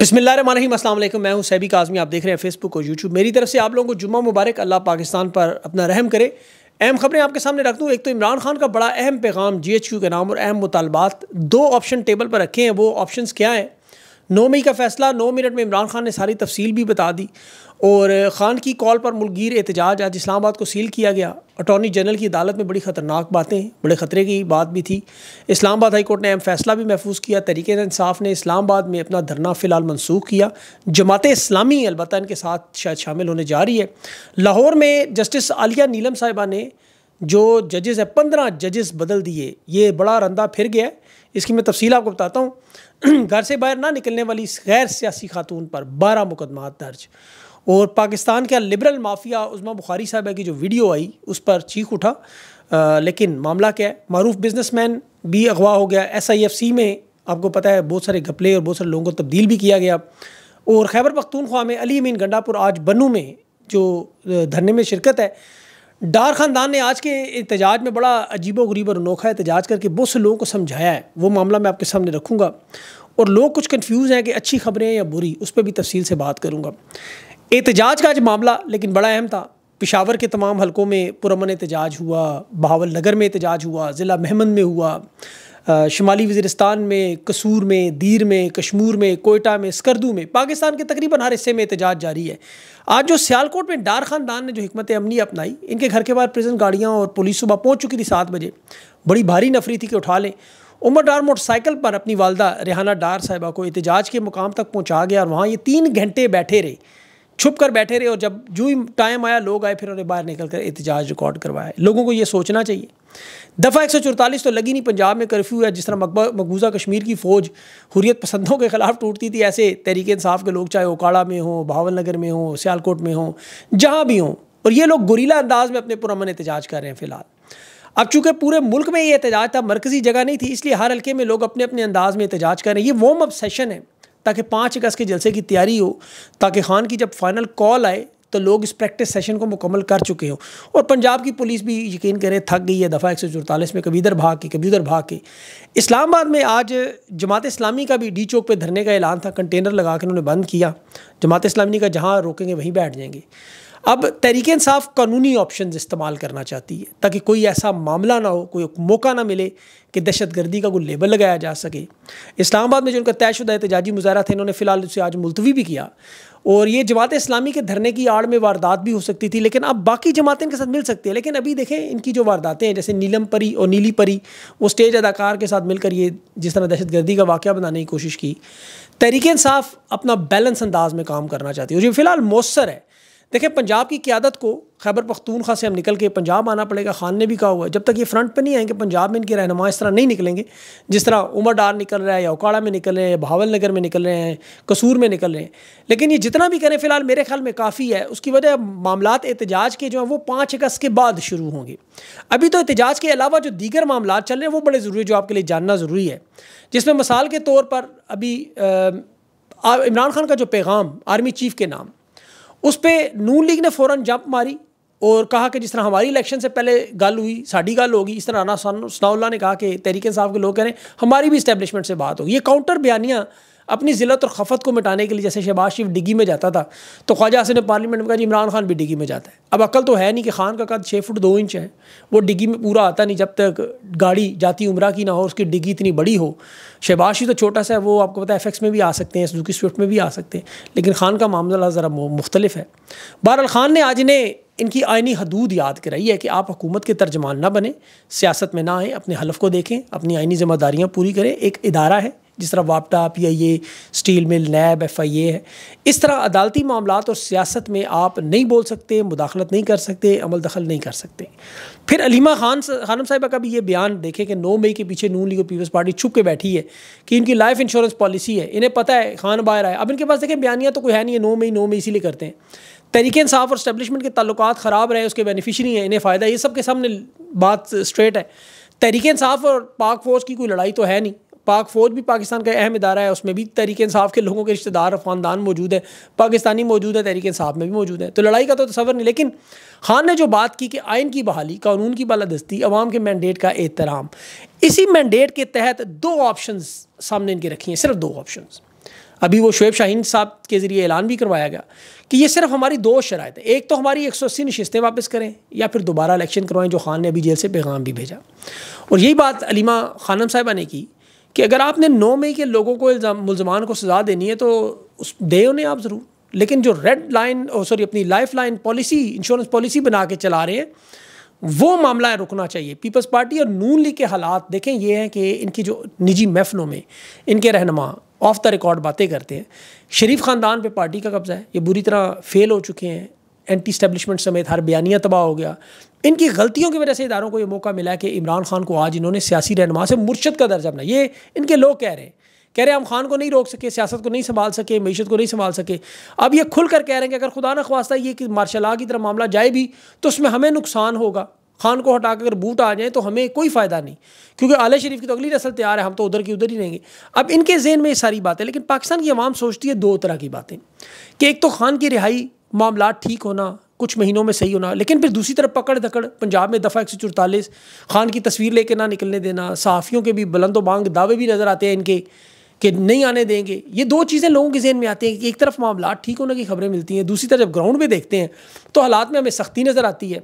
بسم اللہ الرحمن الرحیم السلام علیکم میں ہوں سہبی کاظمی آپ دیکھ رہے ہیں فیس بک اور یوٹیوب میری طرف سے آپ لوگوں کو جمعہ مبارک اللہ پاکستان پر اپنا رحم کرے اہم خبریں آپ کے سامنے رکھ دوں ایک تو عمران خان کا بڑا اہم پیغام جی ایچ کیو کے نام اور اہم مطالبات دو آپشن ٹیبل پر رکھے ہیں وہ آپشنس کیا ہیں نو مئی کا فیصلہ نو منٹ میں عمران خان نے ساری تفصیل بھی بتا دی اور خان کی کال پر ملگیر احتجاج آج اسلام آباد کو سیل کیا گیا اٹارنی جنرل کی عدالت میں بڑی خطرناک باتیں بڑے خطرے کی بات بھی تھی اسلام آباد ہائی کورٹ نے اہم فیصلہ بھی محفوظ کیا تحریک انصاف نے اسلام آباد میں اپنا دھرنا فی الحال منسوخ کیا جماعت اسلامی البتہ ان کے ساتھ شاید شامل ہونے جا رہی ہے لاہور میں جسٹس عالیہ نیلم صاحبہ نے جو ججز ہے پندرہ ججز بدل دیے یہ بڑا رندہ پھر گیا ہے اس کی میں تفصیل آپ کو بتاتا ہوں گھر سے باہر نہ نکلنے والی غیر سیاسی خاتون پر بارہ مقدمات درج اور پاکستان کا لبرل مافیا عظما بخاری صاحبہ کی جو ویڈیو آئی اس پر چیخ اٹھا لیکن معاملہ کیا ہے معروف بزنس مین بھی اغوا ہو گیا ایس آئی ایف سی میں آپ کو پتہ ہے بہت سارے گھپلے اور بہت سارے لوگوں کو تبدیل بھی کیا گیا اور خیبر پختونخوا میں علی امین گنڈا پور آج بنو میں جو دھرنے میں شرکت ہے ڈار خاندان نے آج کے احتجاج میں بڑا عجیب و غریب اور انوکھا احتجاج کر کے بہت سے لوگوں کو سمجھایا ہے وہ معاملہ میں آپ کے سامنے رکھوں گا اور لوگ کچھ کنفیوز ہیں کہ اچھی خبریں یا بری اس پہ بھی تفصیل سے بات کروں گا احتجاج کا آج معاملہ لیکن بڑا اہم تھا پشاور کے تمام حلقوں میں پرامن احتجاج ہوا بہاول نگر میں احتجاج ہوا ضلع مہمند میں ہوا شمالی وزیرستان میں کسور میں دیر میں کشمور میں کوئٹہ میں سکردو میں پاکستان کے تقریباً ہر حصے میں احتجاج جاری ہے آج جو سیالکوٹ میں ڈار خاندان نے جو حکمت امنی اپنائی ان کے گھر کے باہر پریزن گاڑیاں اور پولیس صبح پہنچ چکی تھی سات بجے بڑی بھاری نفری تھی کہ اٹھا لیں عمر ڈار موٹر سائیکل پر اپنی والدہ ریحانہ ڈار صاحبہ کو احتجاج کے مقام تک پہنچا گیا اور وہاں یہ تین گھنٹے بیٹھے رہے چھپ کر بیٹھے رہے اور جب جو ہی ٹائم آیا لوگ آئے پھر انہیں باہر نکل کر احتجاج ریکارڈ کروایا لوگوں کو یہ سوچنا چاہیے دفعہ ایک سو چورتالیس تو لگی نہیں پنجاب میں کرفیو ہے جس طرح مقبوضہ کشمیر کی فوج حریت پسندوں کے خلاف ٹوٹتی تھی ایسے تحریک انصاف کے لوگ چاہے اوکاڑا میں ہوں بھاول نگر میں ہوں سیالکوٹ میں ہوں جہاں بھی ہوں اور یہ لوگ گریلا انداز میں اپنے پر امن احتجاج کر رہے ہیں فی الحال اب چونکہ پورے ملک میں یہ احتجاج تھا مرکزی جگہ نہیں تھی اس لیے ہر حلقے میں لوگ اپنے اپنے انداز میں احتجاج کر رہے ہیں یہ وارم اپ سیشن ہے تاکہ پانچ اگست کے جلسے کی تیاری ہو تاکہ خان کی جب فائنل کال آئے تو لوگ اس پریکٹس سیشن کو مکمل کر چکے ہوں اور پنجاب کی پولیس بھی یقین کریں تھک گئی ہے دفعہ ایک سو چورتالیس میں کبھی ادھر بھاگ کے کبھی ادھر بھاگ کے اسلام آباد میں آج جماعت اسلامی کا بھی ڈی چوک پہ دھرنے کا اعلان تھا کنٹینر لگا کے انہوں نے بند کیا جماعت اسلامی کا جہاں روکیں گے وہیں بیٹھ جائیں گے اب تحریک انصاف قانونی آپشنز استعمال کرنا چاہتی ہے تاکہ کوئی ایسا معاملہ نہ ہو کوئی موقع نہ ملے کہ دہشت گردی کا کوئی لیبل لگایا جا سکے اسلام آباد میں جو ان کا طے شدہ احتجاجی مظاہرہ تھے انہوں نے فی الحال اسے آج ملتوی بھی کیا اور یہ جماعت اسلامی کے دھرنے کی آڑ میں واردات بھی ہو سکتی تھی لیکن اب باقی جماعتیں ان کے ساتھ مل سکتی ہیں لیکن ابھی دیکھیں ان کی جو وارداتیں ہیں جیسے نیلم پری اور نیلی پری وہ اسٹیج اداکار کے ساتھ مل کر یہ جس طرح دہشت گردی کا واقعہ بنانے کی کوشش کی تحریک انصاف اپنا بیلنس انداز میں کام کرنا چاہتی ہے اور جو فی الحال مؤثر ہے دیکھیں پنجاب کی قیادت کو خیبر پختونخوا سے ہم نکل کے پنجاب آنا پڑے گا خان نے بھی کہا ہوا ہے جب تک یہ فرنٹ پہ نہیں آئیں کہ پنجاب میں ان کی رہنما اس طرح نہیں نکلیں گے جس طرح عمر ڈار نکل رہا ہے یا اوکاڑا میں نکل رہے ہیں یا بھاول نگر میں نکل رہے ہیں قصور میں نکل رہے ہیں لیکن یہ جتنا بھی کریں فی الحال میرے خیال میں کافی ہے اس کی وجہ معاملات احتجاج کے جو ہیں وہ پانچ اگست کے بعد شروع ہوں گے ابھی تو احتجاج کے علاوہ جو دیگر معاملات چل رہے ہیں وہ بڑے ضروری جو آپ کے لیے جاننا ضروری ہے جس میں مثال کے طور پر ابھی عمران خان کا جو پیغام آرمی چیف کے نام اس پہ نون لیگ نے فوراً جمپ ماری اور کہا کہ جس طرح ہماری الیکشن سے پہلے گل ہوئی ساڑھی گل ہوگی اس طرح ثناء اللہ نے کہا کہ تحریک انصاف کے لوگ کہہ رہے ہیں ہماری بھی اسٹیبلشمنٹ سے بات ہوگی یہ کاؤنٹر بیانیاں اپنی ذلت اور خفت کو مٹانے کے لیے جیسے شہباز شریف ڈگی میں جاتا تھا تو خواجہ حسین پارلیمنٹ میں کہا جی عمران خان بھی ڈگی میں جاتا ہے اب عقل تو ہے نہیں کہ خان کا قد چھ فٹ دو انچ ہے وہ ڈگی میں پورا آتا نہیں جب تک گاڑی جاتی عمرہ کی نہ ہو اس کی ڈگی اتنی بڑی ہو شہباز شریف تو چھوٹا سا ہے وہ آپ کو پتا ہے ایف ایکس میں بھی آ سکتے ہیں سوئفٹ میں بھی آ سکتے ہیں لیکن خان کا معاملہ ذرا مختلف ہے بہرحال خان نے آج نے ان کی آئینی حدود یاد کرائی ہے کہ آپ حکومت کے ترجمان نہ بنیں سیاست میں نہ آئیں اپنے حلف کو دیکھیں اپنی آئینی ذمہ داریاں پوری کریں ایک ادارہ ہے جس طرح واپٹا آپ یا یہ اسٹیل مل نیب ایف آئی اے ہے اس طرح عدالتی معاملات اور سیاست میں آپ نہیں بول سکتے مداخلت نہیں کر سکتے عمل دخل نہیں کر سکتے پھر علیمہ خان خانم صاحبہ کا بھی یہ بیان دیکھیں کہ نو مئی کے پیچھے نون لیگ پیپلز پارٹی چھپ کے بیٹھی ہے کہ ان کی لائف انشورنس پالیسی ہے انہیں پتہ ہے خان باہر آئے اب ان کے پاس دیکھیں بیانیاں تو کوئی ہے نہیں ہے نو مئی نو مئی اسی لیے کرتے ہیں تحریک انصاف اور اسٹیبلشمنٹ کے تعلقات خراب رہے اس کے بینیفیشری ہیں انہیں فائدہ یہ سب کے سامنے بات اسٹریٹ ہے تحریک انصاف اور پاک فوج کی کوئی لڑائی تو ہے نہیں پاک فوج بھی پاکستان کا اہم ادارہ ہے اس میں بھی تحریک انصاف کے لوگوں کے رشتہ دار خاندان موجود ہیں پاکستانی موجود ہے تحریک انصاف میں بھی موجود ہیں تو لڑائی کا تو تصور نہیں لیکن خان نے جو بات کی کہ آئین کی بحالی قانون کی بالادستی عوام کے مینڈیٹ کا احترام اسی مینڈیٹ کے تحت دو آپشنز سامنے ان کے رکھی ہیں صرف دو آپشنز ابھی وہ شعیب شاہین صاحب کے ذریعے اعلان بھی کروایا گیا کہ یہ صرف ہماری دو شرائط ہے ایک تو ہماری ایک سو اسی نشستیں واپس کریں یا پھر دوبارہ الیکشن کروائیں جو خان نے ابھی جیل سے پیغام بھی بھیجا اور یہی بات علیمہ خانم صاحبہ نے کی کہ اگر آپ نے نو مئی کے لوگوں کو الزام ملزمان کو سزا دینی ہے تو اس انہیں آپ ضرور لیکن جو ریڈ لائن سوری اپنی lifeline policy insurance policy بنا کے چلا رہے ہیں وہ ہے رکنا چاہیے پیپلز پارٹی اور نون لیگ کے حالات دیکھیں یہ ہیں کہ ان کی جو نجی محفلوں میں ان کے رہنما آف دا ریکارڈ باتیں کرتے ہیں شریف خاندان پہ پارٹی کا قبضہ ہے یہ بری طرح فیل ہو چکے ہیں اینٹی اسٹیبلشمنٹ سمیت ہر بیانیہ تباہ ہو گیا ان کی غلطیوں کی وجہ سے اداروں کو یہ موقع ملا کہ عمران خان کو آج انہوں نے سیاسی رہنما سے مرشد کا درجہ بنا یہ ان کے لوگ کہہ رہے ہیں کہہ رہے ہیں ہم خان کو نہیں روک سکے سیاست کو نہیں سنبھال سکے معیشت کو نہیں سنبھال سکے اب یہ کھل کر کہہ رہے ہیں کہ اگر خدا نہ خواستہ یہ کہ مارشاء اللہ کی طرح معاملہ جائے بھی تو اس میں ہمیں نقصان ہوگا خان کو ہٹا کے اگر بوٹ آ جائیں تو ہمیں کوئی فائدہ نہیں کیونکہ اعلی شریف کی تو اگلی نسل تیار ہے ہم تو ادھر کی ادھر ہی رہیں گے اب ان کے ذہن میں یہ ساری باتیں لیکن پاکستان کی عوام سوچتی ہے دو طرح کی باتیں کہ ایک تو خان کی رہائی معاملات ٹھیک ہونا کچھ مہینوں میں صحیح ہونا لیکن پھر دوسری طرف پکڑ دھکڑ پنجاب میں دفعہ ایک سو چرتالیس خان کی تصویر لے کے نہ نکلنے دینا صحافیوں کے بھی بلند و بانگ دعوے بھی نظر آتے ہیں ان کے کہ نہیں آنے دیں گے یہ دو چیزیں لوگوں کے ذہن میں آتی ہیں کہ ایک طرف معاملات ٹھیک ہونے کی خبریں ملتی ہیں دوسری طرف جب گراؤنڈ میں دیکھتے ہیں تو حالات میں ہمیں سختی نظر آتی ہے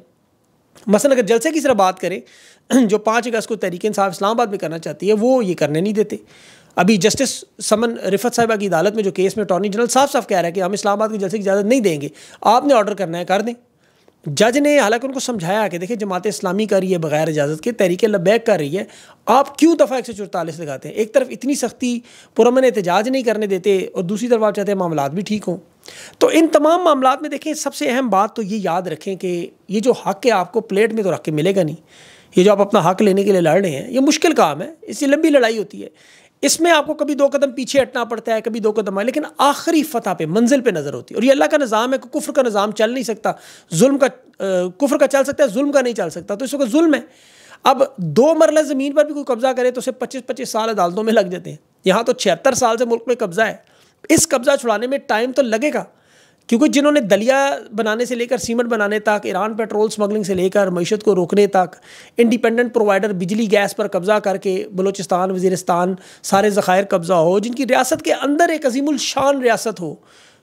مثلاً اگر جلسے کی طرح بات کریں جو پانچ اگست کو تحریک انصاف اسلام آباد میں کرنا چاہتی ہے وہ یہ کرنے نہیں دیتے ابھی جسٹس سمن رفت صاحبہ کی عدالت میں جو کیس میں اٹارنی جنرل صاف صاف کہہ رہا ہے کہ ہم اسلام آباد کی جلسے کی اجازت نہیں دیں گے آپ نے آرڈر کرنا ہے کر دیں جج نے حالانکہ ان کو سمجھایا کہ دیکھیں جماعت اسلامی کر رہی ہے بغیر اجازت کے تحریک لبیک کر رہی ہے آپ کیوں دفعہ ایک سو چورتالیس لگاتے ہیں ایک طرف اتنی سختی پرامن احتجاج نہیں کرنے دیتے اور دوسری طرف آپ چاہتے ہیں معاملات بھی ٹھیک ہوں تو ان تمام معاملات میں دیکھیں سب سے اہم بات تو یہ یاد رکھیں کہ یہ جو حق ہے آپ کو پلیٹ میں تو رکھ کے ملے گا نہیں یہ جو آپ اپنا حق لینے کے لیے لڑ رہے ہیں یہ مشکل کام ہے اس سے لمبی لڑائی ہوتی ہے اس میں آپ کو کبھی دو قدم پیچھے ہٹنا پڑتا ہے کبھی دو قدم آئے لیکن آخری فتح پہ منزل پہ نظر ہوتی ہے اور یہ اللہ کا نظام ہے کہ کفر کا نظام چل نہیں سکتا ظلم کا کفر کا چل سکتا ہے ظلم کا نہیں چل سکتا تو اس وقت ظلم ہے اب دو مرلہ زمین پر بھی کوئی قبضہ کرے تو اسے پچیس پچیس سال عدالتوں میں لگ جاتے ہیں یہاں تو چھہتر سال سے ملک میں قبضہ ہے اس قبضہ چھڑانے میں ٹائم تو لگے گا کیونکہ جنہوں نے دلیا بنانے سے لے کر سیمنٹ بنانے تک ایران پیٹرول سمگلنگ سے لے کر معیشت کو روکنے تک انڈیپینڈنٹ پرووائڈر بجلی گیس پر قبضہ کر کے بلوچستان وزیرستان سارے ذخائر قبضہ ہو جن کی ریاست کے اندر ایک عظیم الشان ریاست ہو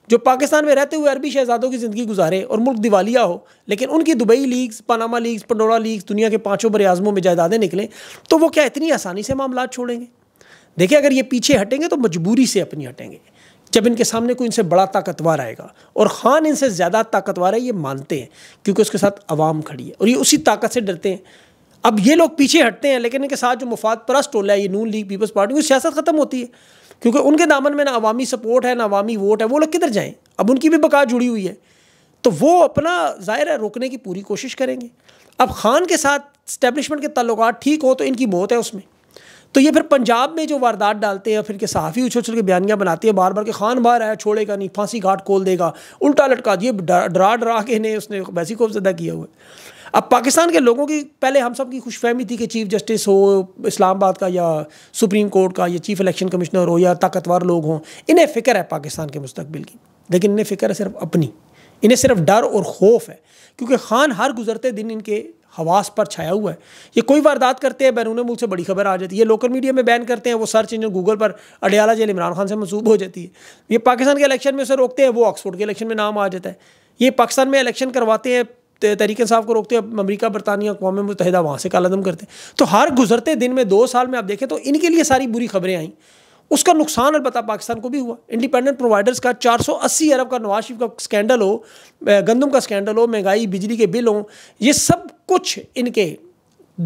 جو پاکستان میں رہتے ہوئے عربی شہزادوں کی زندگی گزارے اور ملک دیوالیہ ہو لیکن ان کی Dubai leaks Panama leaks Pandora leaks دنیا کے پانچوں اعظموں میں جائیدادیں نکلیں تو وہ کیا اتنی آسانی سے معاملات چھوڑیں گے دیکھیں اگر یہ پیچھے ہٹیں گے تو مجبوری سے اپنی ہٹیں گے جب ان کے سامنے کوئی ان سے بڑا طاقتوار آئے گا اور خان ان سے زیادہ طاقتور ہے یہ مانتے ہیں کیونکہ اس کے ساتھ عوام کھڑی ہے اور یہ اسی طاقت سے ڈرتے ہیں اب یہ لوگ پیچھے ہٹتے ہیں لیکن ان کے ساتھ جو مفاد پرست ہو ہے یہ نون لیگ پیپلز پارٹی کی سیاست ختم ہوتی ہے کیونکہ ان کے دامن میں نہ عوامی سپورٹ ہے نہ عوامی ووٹ ہے وہ لوگ کدھر جائیں اب ان کی بھی بقا جڑی ہوئی ہے تو وہ اپنا ظاہر ہے روکنے کی پوری کوشش کریں گے اب خان کے ساتھ اسٹیبلشمنٹ کے تعلقات ٹھیک ہو تو ان کی موت ہے اس میں تو یہ پھر پنجاب میں جو واردات ڈالتے ہیں پھر کہ صحافی اچھل کے بیانیاں بناتے ہیں بار بار کے خان باہر آیا چھوڑے گا نہیں پھانسی گھاٹ کھول دے گا الٹا لٹکا یہ ڈرا ڈرا کے انہیں اس نے ویسی خوف زدہ کیا ہوا ہے اب پاکستان کے لوگوں کی پہلے ہم سب کی خوش فہمی تھی کہ چیف جسٹس ہو اسلام آباد کا یا سپریم کورٹ کا یا چیف الیکشن کمشنر ہو یا طاقتور لوگ ہوں انہیں فکر ہے پاکستان کے مستقبل کی لیکن انہیں فکر ہے صرف اپنی انہیں صرف ڈر اور خوف ہے کیونکہ خان ہر گزرتے دن ان کے حواس پر چھایا ہوا ہے یہ کوئی واردات کرتے ہیں بیرون ملک سے بڑی خبر آ جاتی ہے یہ لوکل میڈیا میں بین کرتے ہیں وہ سرچ انجن گوگل پر اڈیالا جیل عمران خان سے منسوب ہو جاتی ہے یہ پاکستان کے الیکشن میں اسے روکتے ہیں وہ آکسفورڈ کے الیکشن میں نام آ جاتا ہے یہ پاکستان میں الیکشن کرواتے ہیں تحریک انصاف کو روکتے ہیں امریکہ برطانیہ اقوام متحدہ وہاں سے کالعدم کرتے ہیں تو ہر گزرتے دن میں دو سال میں آپ دیکھیں تو ان کے لیے ساری بری خبریں آئیں اس کا نقصان البتہ پاکستان کو بھی ہوا انڈیپینڈنٹ پرووائڈرز کا چار سو اسی عرب کا نواز شریف کا سکینڈل ہو گندم کا سکینڈل ہو مہنگائی بجلی کے بل ہوں یہ سب کچھ ان کے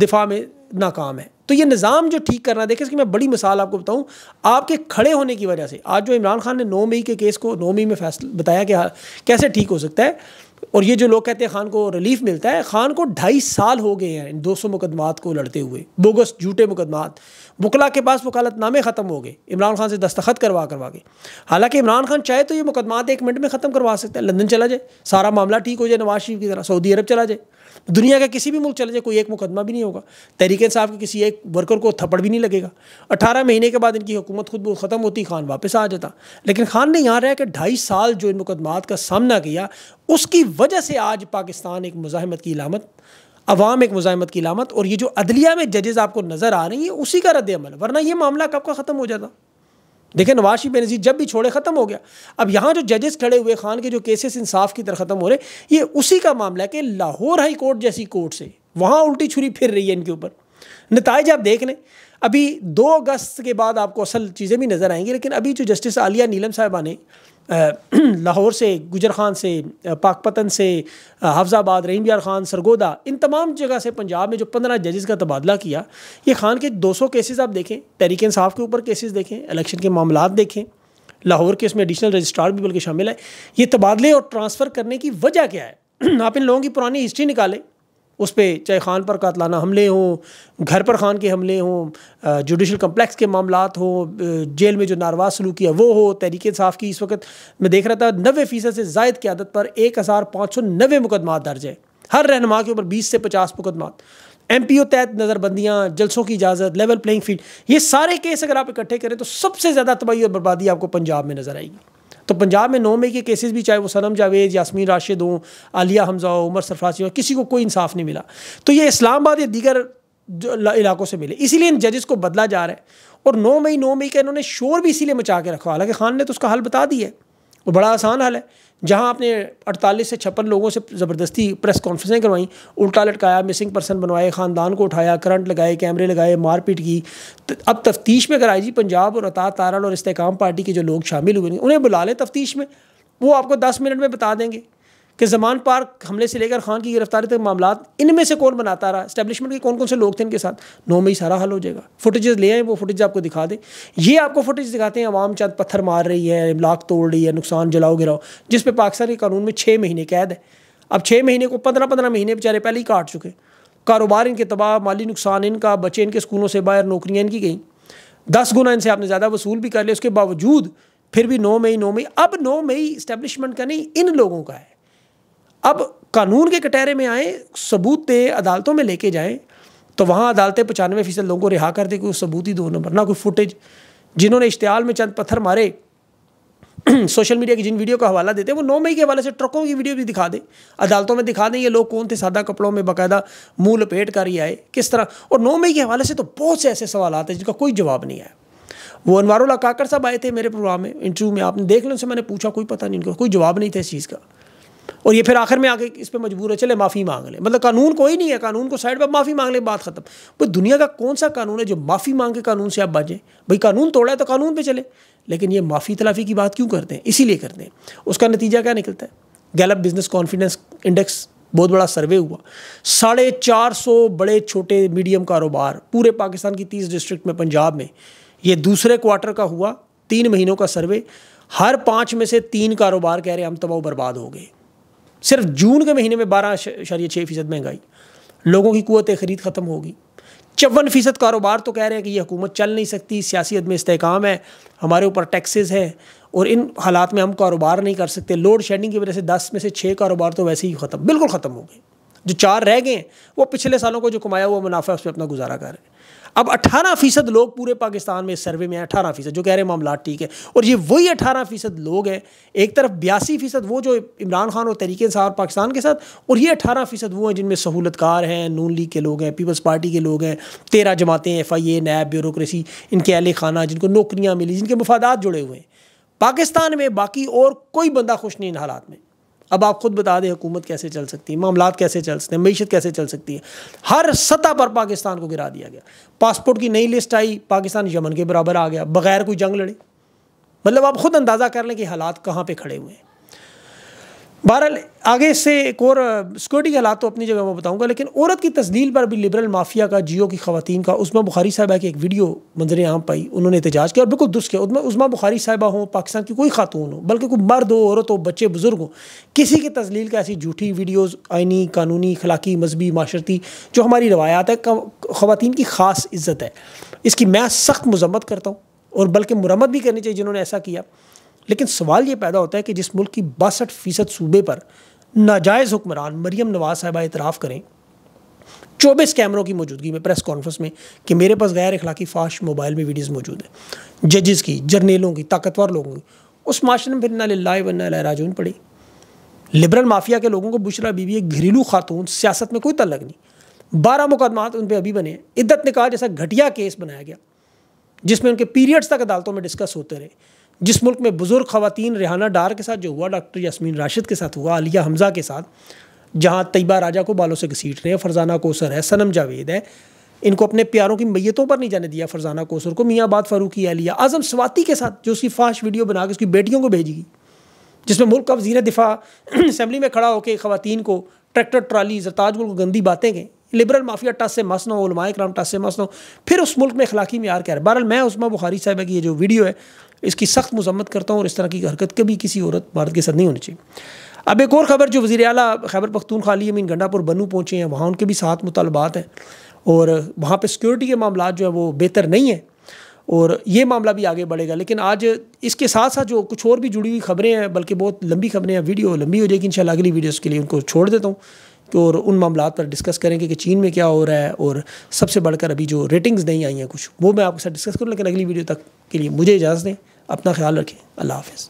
دفاع میں ناکام ہے تو یہ نظام جو ٹھیک کرنا دیکھیں اس کی میں بڑی مثال آپ کو بتاؤں آپ کے کھڑے ہونے کی وجہ سے آج جو عمران خان نے نو مئی کے کیس کو نو مئی میں فیصلہ بتایا کہ کیسے ٹھیک ہو سکتا ہے اور یہ جو لوگ کہتے ہیں خان کو ریلیف ملتا ہے خان کو ڈھائی سال ہو گئے ہیں ان دو سو مقدمات کو لڑتے ہوئے بوگس جھوٹے مقدمات بکلا کے پاس وکالت نامے ختم ہو گئے عمران خان سے دستخط کروا کروا گئے حالانکہ عمران خان چاہے تو یہ مقدمات ایک منٹ میں ختم کروا سکتا ہے لندن چلا جائے سارا معاملہ ٹھیک ہو جائے نواز شریف کی طرح سعودی عرب چلا جائے دنیا کا کسی بھی ملک چلا جائے کوئی ایک مقدمہ بھی نہیں ہوگا تحریک انصاف کے کسی ایک ورکر کو تھپڑ بھی نہیں لگے گا اٹھارہ مہینے کے بعد ان کی حکومت خود بہت ختم ہوتی خان واپس آ جاتا لیکن خان نے یہاں رہا کہ ڈھائی سال جو ان مقدمات کا سامنا کیا اس کی وجہ سے آج پاکستان ایک مزاحمت کی علامت عوام ایک مزاحمت کی علامت اور یہ جو عدلیہ میں ججز آپ کو نظر آ رہی ہیں اسی کا رد عمل ورنہ یہ معاملہ کب کا ختم ہو جاتا دیکھیں شریف نظیر جب بھی چھوڑے ختم ہو گیا اب یہاں جو ججز کھڑے ہوئے خان کے جو کیسز انصاف کی طرح ختم ہو رہے یہ اسی کا معاملہ ہے کہ لاہور ہائی کورٹ جیسی کورٹ سے وہاں الٹی چھری پھر رہی ہے ان کے اوپر نتائج آپ دیکھ لیں ابھی دو اگست کے بعد آپ کو اصل چیزیں بھی نظر آئیں گی لیکن ابھی جو جسٹس عالیہ نیلم صاحبہ نے لاہور سے گجر خان سے پاک پتن سے حفظ آباد رحیم یار خان سرگودا ان تمام جگہ سے پنجاب میں جو پندرہ ججز کا تبادلہ کیا یہ خان کے دو سو کیسز آپ دیکھیں تحریک انصاف کے اوپر کیسز دیکھیں الیکشن کے معاملات دیکھیں لاہور کے اس میں ایڈیشنل رجسٹرار بھی بلکہ شامل ہے یہ تبادلے اور ٹرانسفر کرنے کی وجہ کیا ہے آپ ان لوگوں کی پرانی ہسٹری نکالیں اس پہ چاہے خان پر قاتلانہ حملے ہوں گھر پر خان کے حملے ہوں جوڈیشل کمپلیکس کے معاملات ہوں جیل میں جو نارواز سلوک کیا وہ ہو تحریک صاف کی اس وقت میں دیکھ رہا تھا نوے فیصد سے زائد قیادت پر ایک ہزار پانچ سو نوے مقدمات درج ہیں ہر رہنما کے اوپر بیس سے پچاس مقدمات ایم پی او تحت نظر بندیاں جلسوں کی اجازت لیول پلینگ فیلڈ یہ سارے کیس اگر آپ اکٹھے کریں تو سب سے زیادہ تباہی اور بربادی آپ کو پنجاب میں نظر آئے گی تو پنجاب میں نو مئی کے کیسز بھی چاہے وہ سنم جاوید یاسمین راشد ہوں عالیہ حمزہ ہو عمر سرفرازی ہوں کسی کو کوئی انصاف نہیں ملا تو یہ اسلام آباد یا دیگر علاقوں سے ملے اسی لیے ان ججز کو بدلا جا رہا ہے اور نو مئی نو مئی کا انہوں نے شور بھی اسی لیے مچا کے رکھا حالانکہ خان نے تو اس کا حل بتا دی ہے وہ بڑا آسان حال ہے جہاں آپ نے اڑتالیس سے چھپن لوگوں سے زبردستی پریس کانفرنسیں کروائیں الٹا لٹکایا مسنگ پرسن بنوائے خاندان کو اٹھایا کرنٹ لگائے کیمرے لگائے مار پیٹ کی اب تفتیش میں کرائے جی پنجاب اور اطاط تارن اور استحکام پارٹی کے جو لوگ شامل ہوئے ہیں انہیں بلا لیں تفتیش میں وہ آپ کو دس منٹ میں بتا دیں گے کہ زمان پارک حملے سے لے کر خان کی گرفتاری تک معاملات ان میں سے کون بناتا رہا اسٹیبلشمنٹ کے کون کون سے لوگ تھے ان کے ساتھ نو مئی سارا حل ہو جائے گا فوٹیجز لے آئیں وہ فوٹیج آپ کو دکھا دیں یہ آپ کو فوٹیج دکھاتے ہیں عوام چاند پتھر مار رہی ہے املاک توڑ رہی ہے نقصان جلاؤ گراؤ جس پہ پاکستان کے قانون میں چھ مہینے قید ہے اب چھ مہینے کو پندرہ پندرہ مہینے بیچارے پہلے ہی کاٹ چکے کاروبار ان کے تباہ مالی نقصان ان کا بچے ان کے اسکولوں سے باہر نوکریاں ان کی گئیں دس گنا ان سے آپ نے زیادہ وصول بھی کر لیا اس کے باوجود پھر بھی نو مئی نو مئی اب نو مئی اسٹیبلشمنٹ کا نہیں ان لوگوں کا ہے اب قانون کے کٹہرے میں آئیں ثبوت دے عدالتوں میں لے کے جائیں تو وہاں عدالتیں پچانوے فیصد لوگوں کو رہا کر دے کوئی ثبوت ہی دو نمبر نہ کوئی فوٹیج جنہوں نے اشتعال میں چند پتھر مارے سوشل میڈیا کی جن ویڈیو کا حوالہ دیتے ہیں وہ نو مئی کے حوالے سے ٹرکوں کی ویڈیو بھی دکھا دیں عدالتوں میں دکھا دیں یہ لوگ کون تھے سادہ کپڑوں میں باقاعدہ منہ لپیٹ کر ہی آئے کس طرح اور نو مئی کے حوالے سے تو بہت سے ایسے سوالات ہیں جن کا کوئی جواب نہیں آیا وہ انوار اللہ کاکر صاحب آئے تھے میرے پروگرام میں انٹرویو میں آپ نے دیکھ لیں ان سے میں نے پوچھا کوئی پتہ نہیں ان کو کوئی جواب نہیں تھا اس چیز کا اور یہ پھر آخر میں آ کے اس پہ مجبور ہے چلے معافی مانگ لیں مطلب قانون کوئی نہیں ہے قانون کو سائڈ پہ معافی مانگ لیں بات ختم بھائی دنیا کا کون سا قانون ہے جو معافی مانگ کے قانون سے آپ بچیں بھائی قانون توڑا ہے تو قانون پہ چلے لیکن یہ معافی تلافی کی بات کیوں کرتے ہیں اسی لیے کرتے ہیں اس کا نتیجہ کیا نکلتا ہے گیلپ بزنس کانفیڈنس انڈیکس بہت بڑا سروے ہوا ساڑھے چار سو بڑے چھوٹے میڈیم کاروبار پورے پاکستان کی تیس ڈسٹرکٹ میں پنجاب میں یہ دوسرے کوارٹر کا ہوا تین مہینوں کا سروے ہر پانچ میں سے تین کاروبار کہہ رہے ہیں ہم تباہ و برباد ہو گئے صرف جون کے مہینے میں بارہ اشاریہ چھ فیصد مہنگائی لوگوں کی قوت خرید ختم ہوگی چون فیصد کاروبار تو کہہ رہے ہیں کہ یہ حکومت چل نہیں سکتی سیاسی عدم استحکام ہے ہمارے اوپر ٹیکسز ہیں اور ان حالات میں ہم کاروبار نہیں کر سکتے لوڈ شیڈنگ کی وجہ سے دس میں سے چھ کاروبار تو ویسے ہی ختم بالکل ختم ہو گئے جو چار رہ گئے ہیں وہ پچھلے سالوں کو جو کمایا ہوا منافع اس پہ اپنا گزارا کر رہے ہیں اب اٹھارہ فیصد لوگ پورے پاکستان میں سروے میں اٹھارہ فیصد جو کہہ رہے ہیں معاملات ٹھیک ہے اور یہ وہی اٹھارہ فیصد لوگ ہیں ایک طرف بیاسی فیصد وہ جو عمران خان اور تحریک انصار اور پاکستان کے ساتھ اور یہ اٹھارہ فیصد وہ ہیں جن میں سہولت کار ہیں نون لیگ کے لوگ ہیں پیپلز پارٹی کے لوگ ہیں تیرہ جماعتیں F I A NAB bureaucracy ان کے اہل خانہ جن کو نوکریاں ملی جن کے مفادات جڑے ہوئے ہیں پاکستان میں باقی اور کوئی بندہ خوش نہیں ان حالات میں اب آپ خود بتا دیں حکومت کیسے چل سکتی ہے معاملات کیسے چل سکتے ہیں معیشت کیسے چل سکتی ہے ہر سطح پر پاکستان کو گرا دیا گیا پاسپورٹ کی نئی لسٹ آئی پاکستان یمن کے برابر آ گیا بغیر کوئی جنگ لڑے مطلب آپ خود اندازہ کر لیں کہ حالات کہاں پہ کھڑے ہوئے ہیں بہرحال آگے سے ایک اور سیکورٹی کے حالات تو اپنی جگہ میں بتاؤں گا لیکن عورت کی تصدیق پر بھی لبرل مافیا کا جیو کی خواتین کا عثمہ بخاری صاحبہ کی ایک ویڈیو منظر عام پائی انہوں نے احتجاج کیا اور بالکل درست کیا عثمہ بخاری صاحبہ ہوں پاکستان کی کوئی خاتون ہو بلکہ کوئی مرد ہو عورت ہو بچے بزرگ ہوں کسی کی تصدیل کا ایسی جھوٹی ویڈیوز آئینی قانونی خلاقی مذہبی معاشرتی جو ہماری روایات ہے خواتین کی خاص عزت ہے اس کی میں سخت مذمت کرتا ہوں اور بلکہ مرمت بھی کرنی چاہیے جنہوں نے ایسا کیا لیکن سوال یہ پیدا ہوتا ہے کہ جس ملک کی باسٹھ فیصد صوبے پر ناجائز حکمران مریم نواز صاحبہ اعتراف کریں چوبیس کیمروں کی موجودگی میں پریس کانفرنس میں کہ میرے پاس غیر اخلاقی فاش موبائل میں ویڈیوز موجود ہیں ججز کی جرنیلوں کی طاقتور لوگوں کی اس معاشرے میں پھر نہ راجون پڑی لبرل مافیا کے لوگوں کو بشرا بیوی ایک گھریلو خاتون سیاست میں کوئی تعلق نہیں بارہ مقدمات ان پہ ابھی بنے عدت نکاح جیسا گھٹیا کیس بنایا گیا جس میں ان کے پیریڈز تک عدالتوں میں ڈسکس ہوتے رہے جس ملک میں بزرگ خواتین ریحانہ ڈار کے ساتھ جو ہوا ڈاکٹر یاسمین راشد کے ساتھ ہوا علیہ حمزہ کے ساتھ جہاں طیبہ راجہ کو بالوں سے گسیٹ رہے ہیں فرزانہ کوسر ہے سنم جاوید ہے ان کو اپنے پیاروں کی میتوں پر نہیں جانے دیا فرزانہ کوسر کو میاں آباد فاروقی علیہ اعظم سواتی کے ساتھ جو اس کی فاش ویڈیو بنا کے اس کی بیٹیوں کو بھیجی گئی جس میں ملک اب وزیر دفاع اسمبلی میں کھڑا ہو کے خواتین کو ٹریکٹر ٹرالی زرتاج تاج ملک گندی باتیں گئیں لبرل مافیا ٹاس سے مس نہ ہو علماء کرام ٹاس سے مست نہ ہو پھر اس ملک میں اخلاقی معیار کہہ رہے بہرحال میں عثمہ بخاری صاحبہ کی یہ جو ویڈیو ہے اس کی سخت مذمت کرتا ہوں اور اس طرح کی حرکت کبھی کسی عورت بھارت کے ساتھ نہیں ہونی چاہیے اب ایک اور خبر جو وزیر اعلیٰ خیبر پختون خالی امین گنڈا پور بنو پہنچے ہیں وہاں ان کے بھی ساتھ مطالبات ہیں اور وہاں پہ سیکیورٹی کے معاملات جو ہیں وہ بہتر نہیں ہیں اور یہ معاملہ بھی آگے بڑھے گا لیکن آج اس کے ساتھ ساتھ جو کچھ اور بھی جڑی ہوئی خبریں ہیں بلکہ بہت لمبی خبریں ہیں ویڈیو لمبی ہو جائے گی ان شاء اللہ اگلی ویڈیوز کے لیے ان کو چھوڑ دیتا ہوں تو اور ان معاملات پر ڈسکس کریں گے کہ چین میں کیا ہو رہا ہے اور سب سے بڑھ کر ابھی جو ریٹنگز نہیں آئی ہیں کچھ وہ میں آپ کے ساتھ ڈسکس کروں لیکن اگلی ویڈیو تک کے لیے مجھے اجازت دیں اپنا خیال رکھیں اللہ حافظ